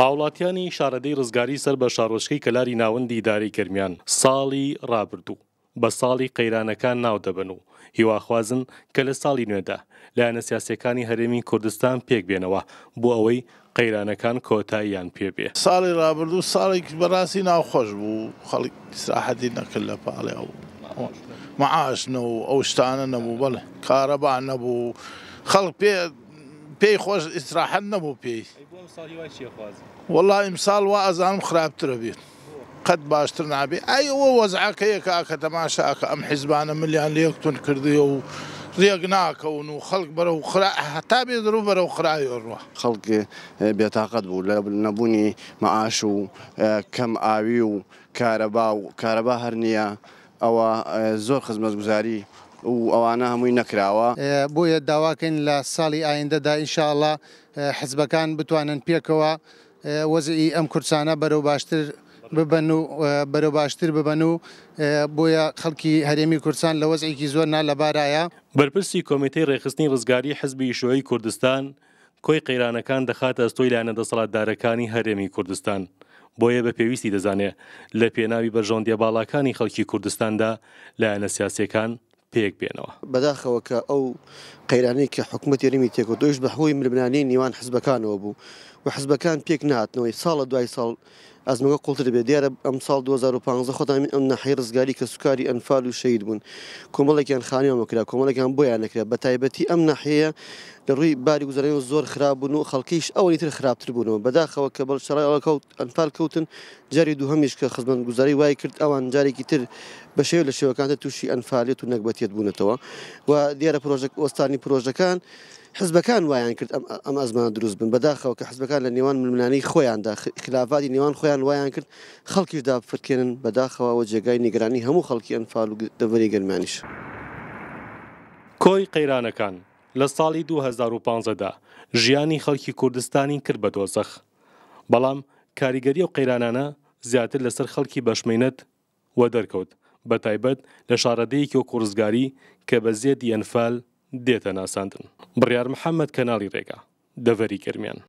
هاوڵاتیانی شارەدەی ڕزگاری سەر بە شارۆچکەی کەلاری ناوەندی داری کرمیان ساڵی ڕابردوو بە ساڵی قەیرانەکان ناو دەبن و هیواخوازن کە لە ساڵی نوێدا لایەنە سیاسەکانی هەرێمی کوردستان پێک بێنەوە بۆ ئەوەی قەیرانەکان کۆتاییان پێبێ ساڵی ڕابردوو ساڵێک بەڕاستی ناوخۆش بوو خەڵک ساحەتی نەکرد لە پاڵێ ئەو معاش نەبوو ئەو شتانە نەبوو بەڵێ کارەبا نەبوو خەڵک پێ پێی خۆش ئیسراحەت نەبوو پێی وله ئیمساڵ وا ئەزانم خراپترە بێت قەت باشتر نابێ ئەیەوە وەزعکەیەکە کە تەماشاکە ئەم حیزبانە ملیان لێکتون کردیە و ڕێک ناکەون و خەڵک بەرە و هەتا بێ درو بەرە و خراوە خەڵک بێتاقەت بوو لە نەبوونی مەعاش و کەم ئاوی و کارەبا و کارەبا هەر نییە ئەوە زۆر خزمەتگوزاری و ئەوانە هەمووی نەکراوە بۆیە داواکەین لە ساڵی ئایندەدا ئینشاءڵە حزبەکان بتوانن پێکەوە وەزی ئەم کورسانە بەرەو باشتر ببەن و بەرەو باشتر ببەن و بۆیە خەڵکی هەرێمی کورسان لە وەزێکی زۆر نا لەبارایە بەرپرسی کۆمیتەی ڕێخستنی ڕزگاری حزبی شوۆی کوردستان کۆی قەیرانەکان دەخاتە ئەستۆی لاەنەدە سەڵاتدارەکانی هەرێمی کوردستان. بۆیە بە پێویستی دەزانێت لە پێناوی بەژۆندیە باڵاکانی خەڵکی کوردستاندا لایەنە سیاسەکان پێک بێنەوە بەداخەوە کە ئەو قەیرانەی کە حکوومەت یاریمی تێکەوە دوۆش بە هۆی مربنانی نیوان حزبەکانەوە بوو و حزبەکان پێک نهاتنەوەی ساڵە دوای ساڵ ئەزمەوە قوڵتر بێ دیارە ئەم ساڵ 2015 خۆتان ئەم نحی ڕزگاری کە سوکاری ئەنفال و شید بوون کۆمەڵێکیان خانیان وکرا کۆمەڵێکان بۆیان نکرا بە تایبەتی ئەم نحەیە لە ڕووی باری گوزارەوە زۆر خراببوون و خەڵکیش ئەوەی تر خراپتر بوونەوە بەداخەوە کە بەڵ شڕایەوە کەوت ئەنفال کەوتن جاری دووهمیش کە خزمەن گوزاری وای کرد ئەوان جارێکی تر بە شێو لە شێوەکانتە تووشی ئەنفالێت و نەکبەتێت بوونەتەوە و دیارە پرۆژێک ئۆستانی پرۆژەکان حزبەکان وایان کرد ئەم ئەزمانە دروست بن بەداخەوە کە حزبەکان لە نێوان ململانی خۆیاندا خلافاتی نێوان خۆیان وایان کرد خەڵکیشدا فرکێنن بەداخەوەەوە جێگای نیگرانی هەموو خەڵکی ئەنفال و دەوەری گەرمانیش. کۆی قەیرانەکان لە ساڵی 2015دا ژیانی خەڵکی کوردستانی کرد بە دۆزەخ بەڵام کاریگەری و قەیرانانە زیاتر لەسەر خەڵکی بەشمێنەت وە دەرکەوت بە تایبەت لە شارەدەیەکی و قورسگاری کە بە زیێدی ئەنفال دێتە ناساندن بڕیار محەممەد کەناڵی ڕێگا دەڤەری گرمیان